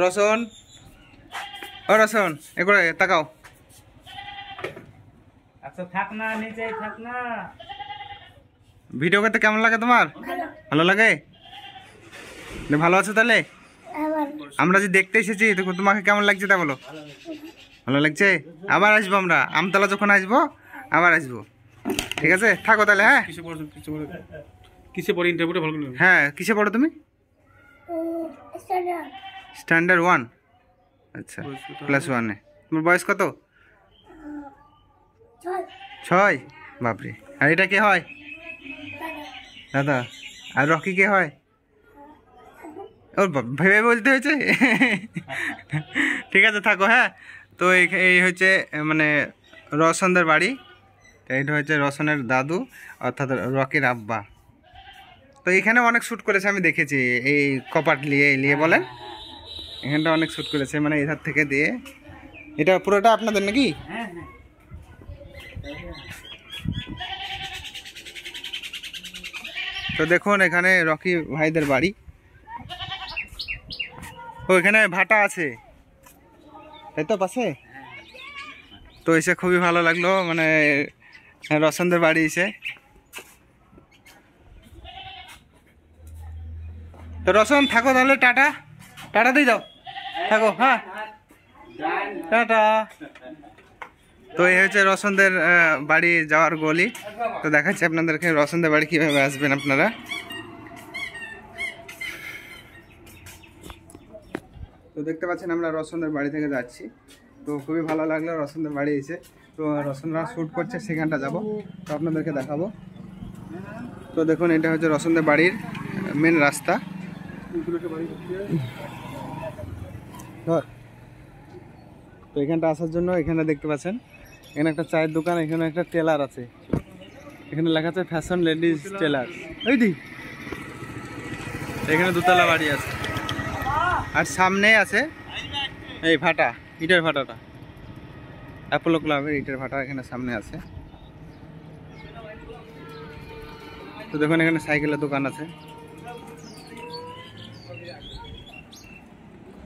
রসুন ও এ এগুলো তাকাও আচ্ছা থাক না নিচে থাক না ভিডিও করতে কেমন লাগে তোমার ভালো লাগে ভালো আছো তাহলে হ্যাঁ, আমরা যে দেখতে এসেছি তোমাকে কেমন লাগছে তা বলো ভালো লাগছে আবার আসবো আমরা আমতলা যখন আসবো আবার আসবো ঠিক আছে থাকো তাহলে হ্যাঁ কিসে পড়ো ইন্টারভিউটা ভালো হ্যাঁ কিসে পড়ো তুমি স্ট্যান্ডার্ড ওয়ান আচ্ছা ক্লাস ওয়ানে তোমার বয়স কত ছয় বাপরে আর এটা কে হয় দাদা আর রকি কে হয় ওর ভেবে বলতে হয়েছে ঠিক আছে থাকো হ্যাঁ তো এই হচ্ছে মানে রসনদের বাড়ি এটা হচ্ছে রসনের দাদু অর্থাৎ রকির আব্বা তো এখানে অনেক শ্যুট করেছে আমি দেখেছি এই কপাট নিয়ে লিয়ে বলেন এখানটা অনেক শ্যুট করেছে মানে এধার থেকে দিয়ে এটা পুরোটা আপনাদের নাকি হ্যাঁ, হ্যাঁ। তো দেখুন এখানে রকি ভাইদের বাড়ি ও এখানে ভাটা আছে তাই তো পাশে তো এসে খুবই ভালো লাগলো মানে রসন্দের বাড়ি এসে তো রসন থাকো তাহলে টাটা টাটা দিয়ে দাও থাকো হ্যাঁ টাটা তো এই হচ্ছে রসনদের বাড়ি যাওয়ার গলি তো দেখাচ্ছি আপনাদেরকে রসনদের বাড়ি কীভাবে আসবেন আপনারা তো দেখতে পাচ্ছেন আমরা রসনদের বাড়ি থেকে যাচ্ছি তো খুবই ভালো লাগলো রসনদের বাড়ি এসে তো রসনরা শ্যুট করছে সেখানটা যাব তো আপনাদেরকে দেখাবো তো দেখুন এটা হচ্ছে রসনদের বাড়ির মেন রাস্তা ধর তো এখানটা আসার জন্য এখানে দেখতে পাচ্ছেন এখানে একটা চায়ের দোকান এখানে একটা টেলার আছে এখানে লেখা আছে ফ্যাশন লেডিস টেলার ওই দি এখানে দুতলা বাড়ি আছে আর সামনে আছে এই ভাটা ইটার ভাটাটা অ্যাপোলো ক্লাবের ইটার ভাটা এখানে সামনে আছে তো দেখুন এখানে সাইকেলের দোকান আছে